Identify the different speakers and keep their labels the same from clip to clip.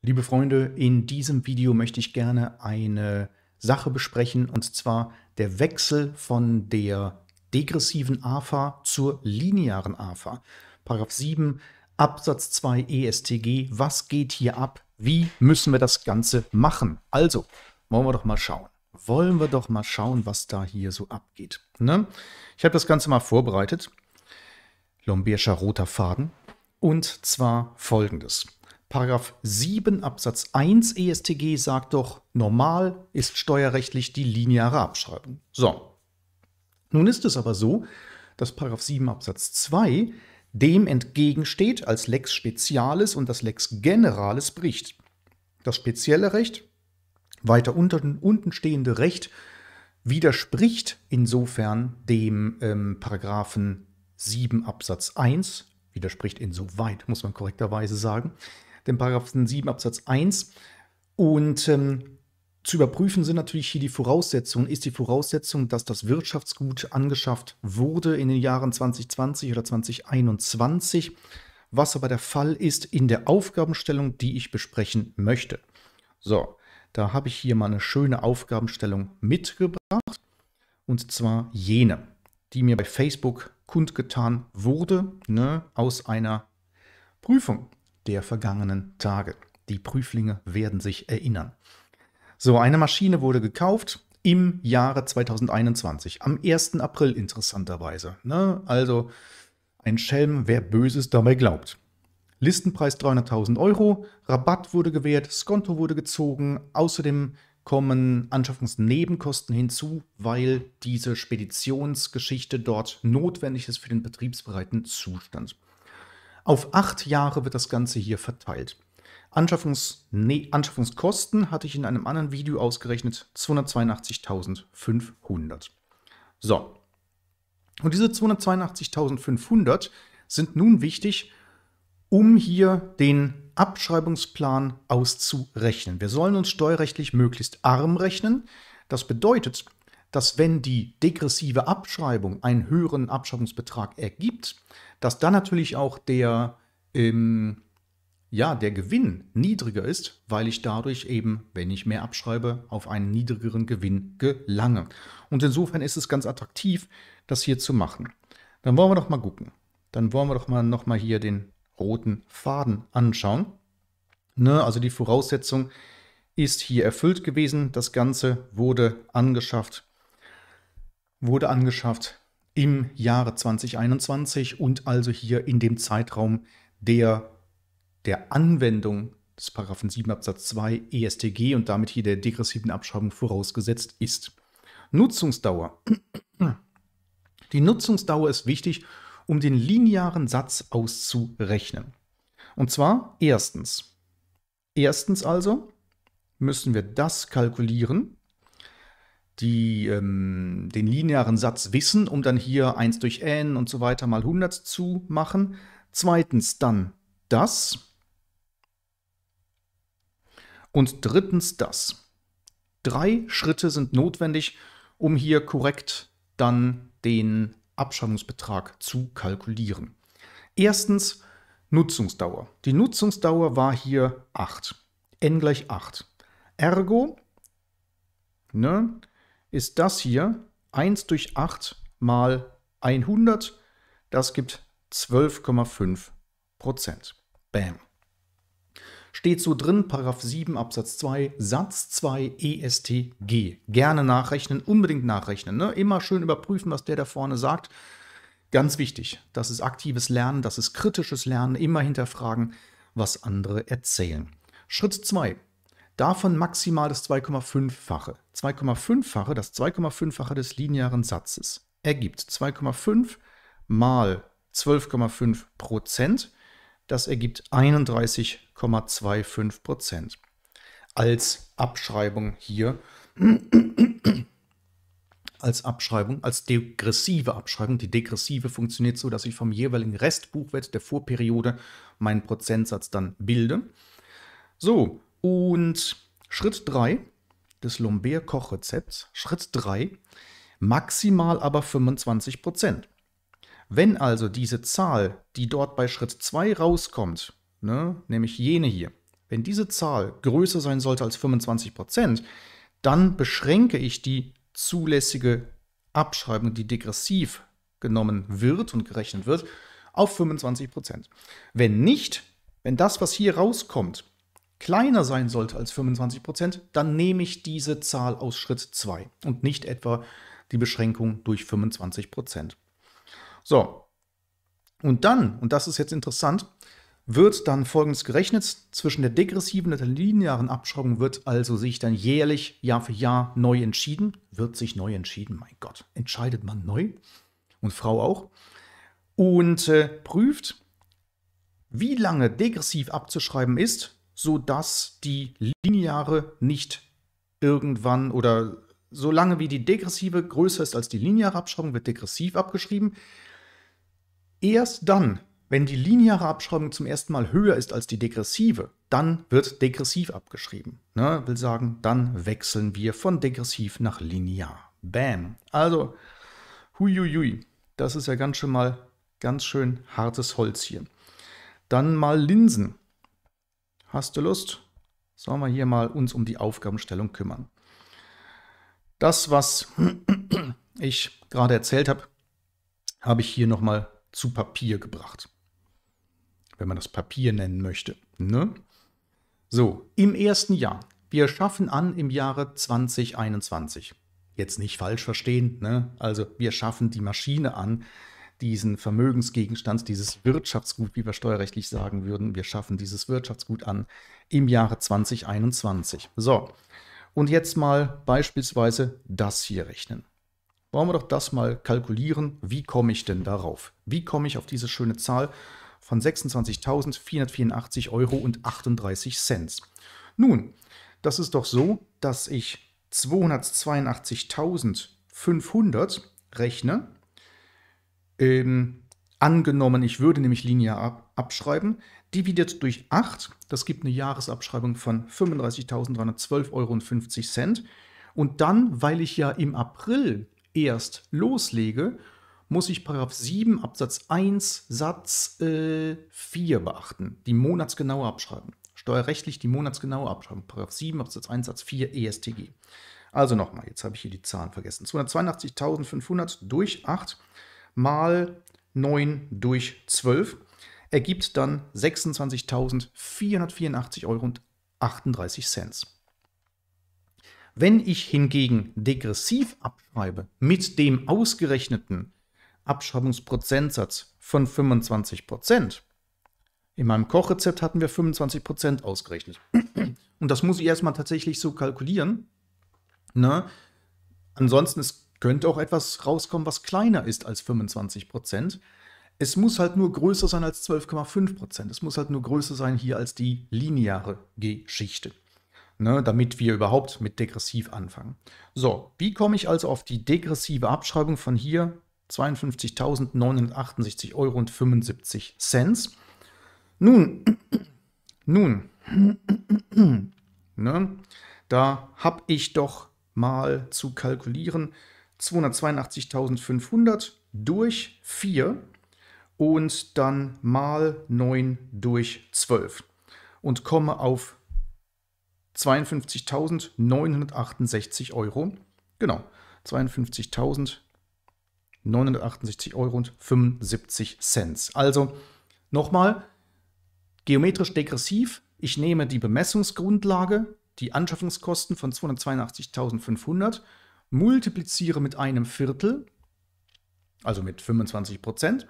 Speaker 1: Liebe Freunde, in diesem Video möchte ich gerne eine Sache besprechen, und zwar der Wechsel von der degressiven AFA zur linearen AFA. Paragraph 7 Absatz 2 ESTG, was geht hier ab? Wie müssen wir das Ganze machen? Also, wollen wir doch mal schauen. Wollen wir doch mal schauen, was da hier so abgeht. Ne? Ich habe das Ganze mal vorbereitet. Lombirscher roter Faden. Und zwar folgendes. Paragraph 7 Absatz 1 ESTG sagt doch, normal ist steuerrechtlich die lineare Abschreibung. So. Nun ist es aber so, dass Paragraph 7 Absatz 2 dem entgegensteht als Lex Spezialis und das Lex Generalis bricht. Das spezielle Recht, weiter unten, unten stehende Recht, widerspricht insofern dem ähm, Paragraphen 7 Absatz 1, widerspricht insoweit, muss man korrekterweise sagen, den Paragraphen 7 Absatz 1. Und ähm, zu überprüfen sind natürlich hier die Voraussetzungen. Ist die Voraussetzung, dass das Wirtschaftsgut angeschafft wurde in den Jahren 2020 oder 2021, was aber der Fall ist in der Aufgabenstellung, die ich besprechen möchte. So, da habe ich hier mal eine schöne Aufgabenstellung mitgebracht. Und zwar jene, die mir bei Facebook kundgetan wurde, ne, aus einer Prüfung der vergangenen Tage. Die Prüflinge werden sich erinnern. So, eine Maschine wurde gekauft im Jahre 2021, am 1. April interessanterweise. Ne? Also ein Schelm, wer Böses dabei glaubt. Listenpreis 300.000 Euro, Rabatt wurde gewährt, Skonto wurde gezogen, außerdem kommen Anschaffungsnebenkosten hinzu, weil diese Speditionsgeschichte dort notwendig ist für den betriebsbereiten Zustand. Auf acht Jahre wird das Ganze hier verteilt. Anschaffungs nee, Anschaffungskosten hatte ich in einem anderen Video ausgerechnet 282.500. So. Und diese 282.500 sind nun wichtig, um hier den Abschreibungsplan auszurechnen. Wir sollen uns steuerrechtlich möglichst arm rechnen. Das bedeutet, dass wenn die degressive Abschreibung einen höheren Abschreibungsbetrag ergibt, dass dann natürlich auch der, ähm, ja, der Gewinn niedriger ist, weil ich dadurch eben, wenn ich mehr abschreibe, auf einen niedrigeren Gewinn gelange. Und insofern ist es ganz attraktiv, das hier zu machen. Dann wollen wir doch mal gucken. Dann wollen wir doch mal nochmal hier den roten Faden anschauen. Ne, also die Voraussetzung ist hier erfüllt gewesen. Das Ganze wurde angeschafft wurde angeschafft im Jahre 2021 und also hier in dem Zeitraum der, der Anwendung des Paragraphen 7 Absatz 2 ESTG und damit hier der degressiven Abschreibung vorausgesetzt ist. Nutzungsdauer. Die Nutzungsdauer ist wichtig, um den linearen Satz auszurechnen. Und zwar erstens. Erstens also müssen wir das kalkulieren, die, ähm, den linearen Satz wissen, um dann hier 1 durch n und so weiter mal 100 zu machen. Zweitens dann das. Und drittens das. Drei Schritte sind notwendig, um hier korrekt dann den Abschaffungsbetrag zu kalkulieren. Erstens Nutzungsdauer. Die Nutzungsdauer war hier 8. n gleich 8. Ergo, ne, ist das hier 1 durch 8 mal 100. Das gibt 12,5 Prozent. Bam. Steht so drin, Paragraph 7 Absatz 2 Satz 2 ESTG. Gerne nachrechnen, unbedingt nachrechnen. Ne? Immer schön überprüfen, was der da vorne sagt. Ganz wichtig, das ist aktives Lernen, das ist kritisches Lernen, immer hinterfragen, was andere erzählen. Schritt 2 davon maximal das 2,5-fache. 2,5-fache, das 2,5-fache des linearen Satzes ergibt 2,5 mal 12,5 Prozent. Das ergibt 31,25 Prozent als Abschreibung hier, als Abschreibung, als degressive Abschreibung. Die degressive funktioniert so, dass ich vom jeweiligen Restbuchwert der Vorperiode meinen Prozentsatz dann bilde. So, und Schritt 3 des Lombeer-Kochrezepts, Schritt 3, maximal aber 25 Wenn also diese Zahl, die dort bei Schritt 2 rauskommt, ne, nämlich jene hier, wenn diese Zahl größer sein sollte als 25 dann beschränke ich die zulässige Abschreibung, die degressiv genommen wird und gerechnet wird, auf 25 Wenn nicht, wenn das, was hier rauskommt, kleiner sein sollte als 25 Prozent, dann nehme ich diese Zahl aus Schritt 2 und nicht etwa die Beschränkung durch 25 Prozent. So, und dann, und das ist jetzt interessant, wird dann folgendes gerechnet. Zwischen der degressiven und der linearen Abschreibung wird also sich dann jährlich, Jahr für Jahr neu entschieden. Wird sich neu entschieden, mein Gott, entscheidet man neu und Frau auch. Und äh, prüft, wie lange degressiv abzuschreiben ist, sodass die lineare nicht irgendwann oder solange wie die degressive größer ist als die lineare Abschreibung, wird degressiv abgeschrieben. Erst dann, wenn die lineare Abschreibung zum ersten Mal höher ist als die degressive, dann wird degressiv abgeschrieben. Ne? Will sagen, dann wechseln wir von degressiv nach linear. Bam. Also, huiuiui, das ist ja ganz schön mal ganz schön hartes Holz hier. Dann mal Linsen hast du Lust? Sollen wir hier mal uns um die Aufgabenstellung kümmern? Das, was ich gerade erzählt habe, habe ich hier nochmal zu Papier gebracht. Wenn man das Papier nennen möchte. Ne? So, im ersten Jahr. Wir schaffen an im Jahre 2021. Jetzt nicht falsch verstehen, ne? Also wir schaffen die Maschine an diesen Vermögensgegenstands, dieses Wirtschaftsgut, wie wir steuerrechtlich sagen würden, wir schaffen dieses Wirtschaftsgut an im Jahre 2021. So, und jetzt mal beispielsweise das hier rechnen. Wollen wir doch das mal kalkulieren. Wie komme ich denn darauf? Wie komme ich auf diese schöne Zahl von 26.484 Euro und 38 Cent? Nun, das ist doch so, dass ich 282.500 rechne ähm, angenommen, ich würde nämlich linear ab, abschreiben, dividiert durch 8, das gibt eine Jahresabschreibung von 35.312,50 Euro. Und dann, weil ich ja im April erst loslege, muss ich Paragraph 7 Absatz 1 Satz äh, 4 beachten, die monatsgenaue Abschreibung. Steuerrechtlich die monatsgenaue Abschreibung, Paragraph 7 Absatz 1 Satz 4 ESTG. Also nochmal, jetzt habe ich hier die Zahlen vergessen. 282.500 durch 8 mal 9 durch 12 ergibt dann 26.484,38 Euro. Wenn ich hingegen degressiv abschreibe mit dem ausgerechneten Abschreibungsprozentsatz von 25%, in meinem Kochrezept hatten wir 25% ausgerechnet. Und das muss ich erstmal tatsächlich so kalkulieren. Ne? Ansonsten ist könnte auch etwas rauskommen, was kleiner ist als 25 Prozent. Es muss halt nur größer sein als 12,5 Prozent. Es muss halt nur größer sein hier als die lineare Geschichte, ne, damit wir überhaupt mit degressiv anfangen. So, wie komme ich also auf die degressive Abschreibung von hier 52.968 Euro Nun, nun, ne, da habe ich doch mal zu kalkulieren 282.500 durch 4 und dann mal 9 durch 12 und komme auf 52.968 Euro. Genau, 52.968 Euro und 75 Cent. Also nochmal, geometrisch degressiv. Ich nehme die Bemessungsgrundlage, die Anschaffungskosten von 282.500 multipliziere mit einem Viertel, also mit 25 Prozent,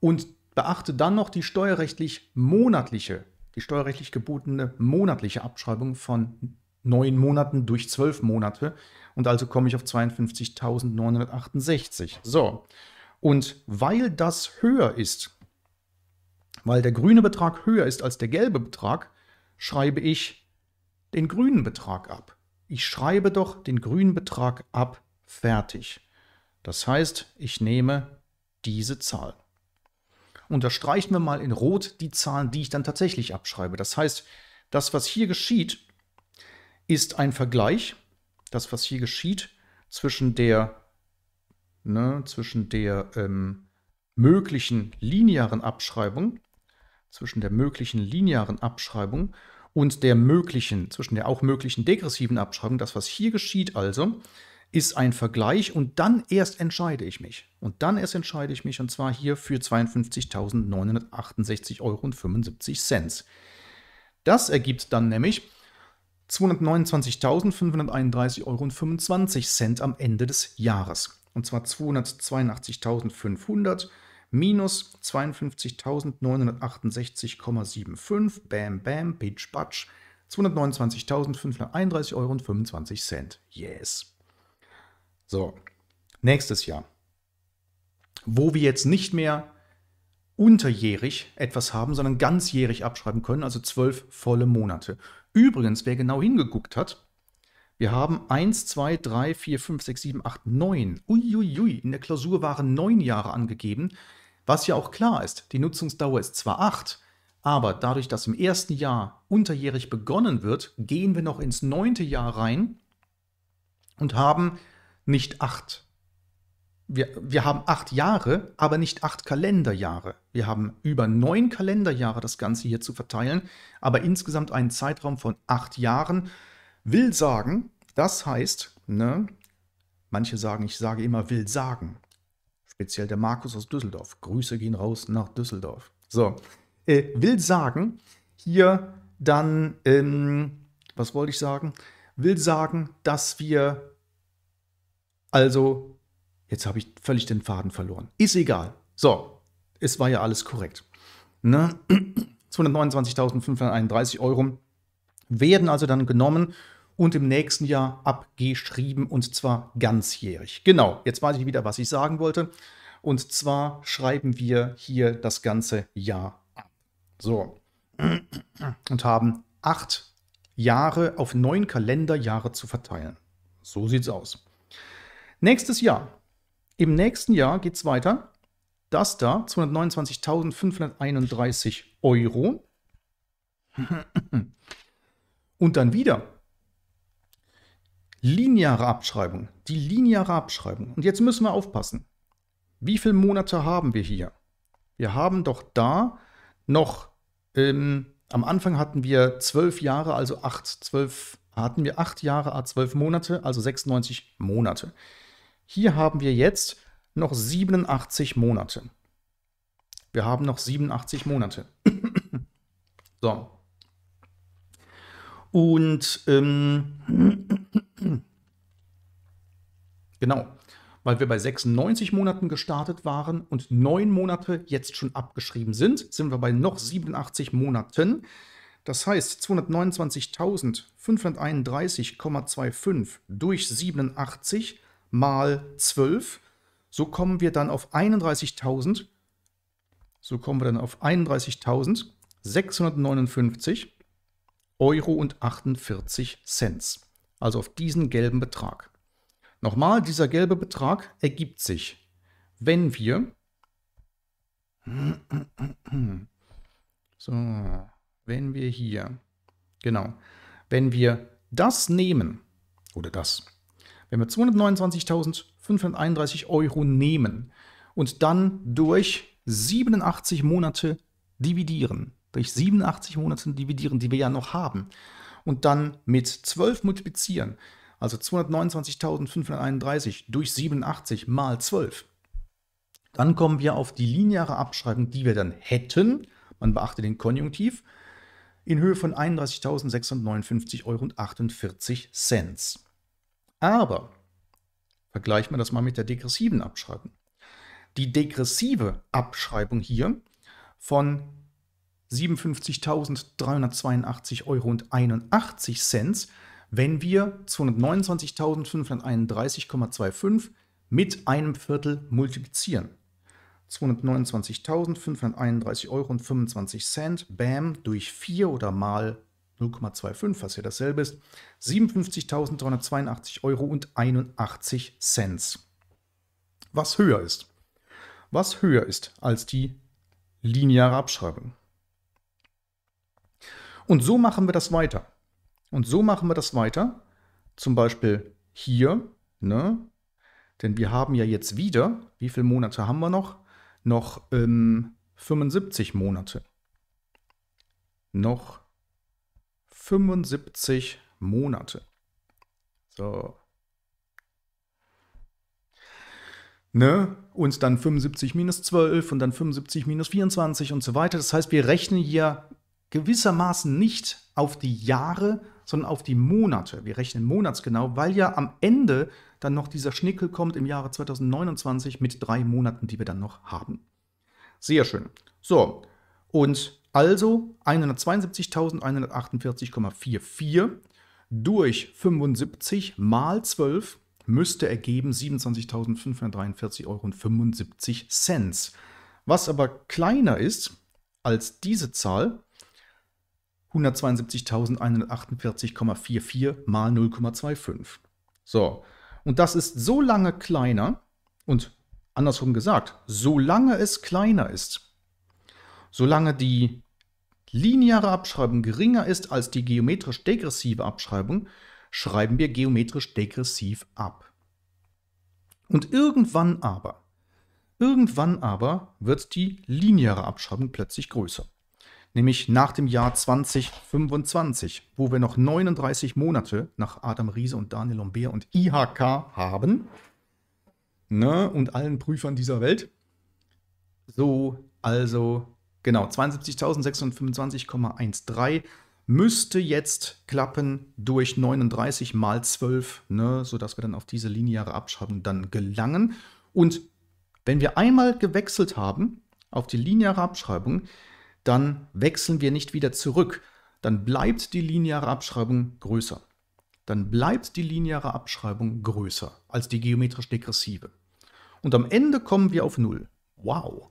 Speaker 1: und beachte dann noch die steuerrechtlich monatliche, die steuerrechtlich gebotene monatliche Abschreibung von neun Monaten durch zwölf Monate. Und also komme ich auf 52.968. So. Und weil das höher ist, weil der grüne Betrag höher ist als der gelbe Betrag, schreibe ich den grünen Betrag ab ich schreibe doch den grünen Betrag ab, fertig. Das heißt, ich nehme diese Zahl. Unterstreichen wir mal in Rot die Zahlen, die ich dann tatsächlich abschreibe. Das heißt, das, was hier geschieht, ist ein Vergleich. Das, was hier geschieht, zwischen der, ne, zwischen der ähm, möglichen linearen Abschreibung, zwischen der möglichen linearen Abschreibung und der möglichen, zwischen der auch möglichen degressiven Abschreibung, das, was hier geschieht also, ist ein Vergleich und dann erst entscheide ich mich. Und dann erst entscheide ich mich und zwar hier für 52.968,75 Euro. Das ergibt dann nämlich 229.531,25 Euro am Ende des Jahres. Und zwar 282.500 Euro minus 52.968,75, bam, bam, pitch, patsch, 229.531,25 Euro. Yes. So, nächstes Jahr. Wo wir jetzt nicht mehr unterjährig etwas haben, sondern ganzjährig abschreiben können, also zwölf volle Monate. Übrigens, wer genau hingeguckt hat, wir haben 1, 2, 3, 4, 5, 6, 7, 8, 9. Uiuiui, in der Klausur waren neun Jahre angegeben. Was ja auch klar ist, die Nutzungsdauer ist zwar 8, aber dadurch, dass im ersten Jahr unterjährig begonnen wird, gehen wir noch ins neunte Jahr rein und haben nicht acht. Wir, wir haben acht Jahre, aber nicht acht Kalenderjahre. Wir haben über neun Kalenderjahre das Ganze hier zu verteilen, aber insgesamt einen Zeitraum von acht Jahren. Will sagen, das heißt, ne, manche sagen, ich sage immer will sagen. Speziell der Markus aus Düsseldorf. Grüße gehen raus nach Düsseldorf. So, äh, will sagen, hier dann, ähm, was wollte ich sagen? Will sagen, dass wir also, jetzt habe ich völlig den Faden verloren. Ist egal. So, es war ja alles korrekt. Ne? 229.531 Euro werden also dann genommen und im nächsten Jahr abgeschrieben und zwar ganzjährig. Genau, jetzt weiß ich wieder, was ich sagen wollte. Und zwar schreiben wir hier das ganze Jahr ab. So. Und haben acht Jahre auf neun Kalenderjahre zu verteilen. So sieht es aus. Nächstes Jahr. Im nächsten Jahr geht es weiter. Das da, 229.531 Euro. Und dann wieder Lineare Abschreibung. Die lineare Abschreibung. Und jetzt müssen wir aufpassen. Wie viele Monate haben wir hier? Wir haben doch da noch, ähm, am Anfang hatten wir zwölf Jahre, also acht, zwölf, hatten wir acht Jahre, zwölf Monate, also 96 Monate. Hier haben wir jetzt noch 87 Monate. Wir haben noch 87 Monate. so, und ähm, genau, weil wir bei 96 Monaten gestartet waren und neun Monate jetzt schon abgeschrieben sind, sind wir bei noch 87 Monaten. Das heißt, 229.531,25 durch 87 mal 12, so kommen wir dann auf 31.000, so kommen wir dann auf 31.659 Euro und 48 Cent. Also auf diesen gelben Betrag. Nochmal, dieser gelbe Betrag ergibt sich, wenn wir so, wenn wir hier, genau, wenn wir das nehmen, oder das, wenn wir 229.531 Euro nehmen und dann durch 87 Monate dividieren, durch 87 Monate dividieren, die wir ja noch haben, und dann mit 12 multiplizieren, also 229.531 durch 87 mal 12, dann kommen wir auf die lineare Abschreibung, die wir dann hätten, man beachte den Konjunktiv, in Höhe von 31.659,48 Euro. Aber vergleicht man das mal mit der degressiven Abschreibung. Die degressive Abschreibung hier von 57.382,81 Euro wenn wir 229.531,25 mit einem Viertel multiplizieren. 229.531,25 Euro bam, durch 4 oder mal 0,25, was ja dasselbe ist, 57.382,81 Euro Was höher ist. Was höher ist als die lineare Abschreibung. Und so machen wir das weiter. Und so machen wir das weiter. Zum Beispiel hier, ne? Denn wir haben ja jetzt wieder, wie viele Monate haben wir noch? Noch ähm, 75 Monate. Noch 75 Monate. So. Ne? Und dann 75 minus 12 und dann 75 minus 24 und so weiter. Das heißt, wir rechnen hier gewissermaßen nicht auf die Jahre, sondern auf die Monate. Wir rechnen monatsgenau, weil ja am Ende dann noch dieser Schnickel kommt im Jahre 2029 mit drei Monaten, die wir dann noch haben. Sehr schön. So, und also 172.148,44 durch 75 mal 12 müsste ergeben 27.543,75 Euro. Was aber kleiner ist als diese Zahl, 172.148,44 mal 0,25. So, und das ist so lange kleiner und andersrum gesagt, solange es kleiner ist, solange die lineare Abschreibung geringer ist als die geometrisch degressive Abschreibung, schreiben wir geometrisch degressiv ab. Und irgendwann aber, irgendwann aber wird die lineare Abschreibung plötzlich größer nämlich nach dem Jahr 2025, wo wir noch 39 Monate nach Adam Riese und Daniel Lombeer und IHK haben ne, und allen Prüfern dieser Welt. So, also genau, 72.625,13 müsste jetzt klappen durch 39 mal 12, ne, sodass wir dann auf diese lineare Abschreibung dann gelangen. Und wenn wir einmal gewechselt haben auf die lineare Abschreibung, dann wechseln wir nicht wieder zurück. Dann bleibt die lineare Abschreibung größer. Dann bleibt die lineare Abschreibung größer als die geometrisch degressive. Und am Ende kommen wir auf 0. Wow.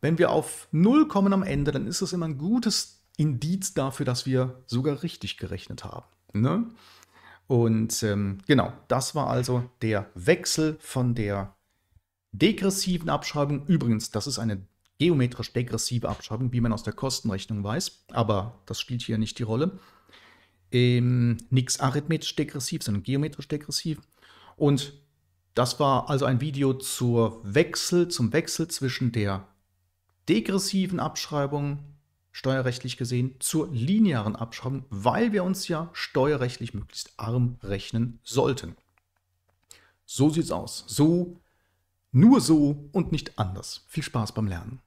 Speaker 1: Wenn wir auf 0 kommen am Ende, dann ist das immer ein gutes Indiz dafür, dass wir sogar richtig gerechnet haben. Ne? Und ähm, genau, das war also der Wechsel von der degressiven Abschreibung. Übrigens, das ist eine geometrisch degressive Abschreibung, wie man aus der Kostenrechnung weiß, aber das spielt hier nicht die Rolle. Ähm, Nichts arithmetisch degressiv, sondern geometrisch degressiv. Und das war also ein Video zur Wechsel, zum Wechsel zwischen der degressiven Abschreibung, steuerrechtlich gesehen, zur linearen Abschreibung, weil wir uns ja steuerrechtlich möglichst arm rechnen sollten. So sieht's aus. So, nur so und nicht anders. Viel Spaß beim Lernen.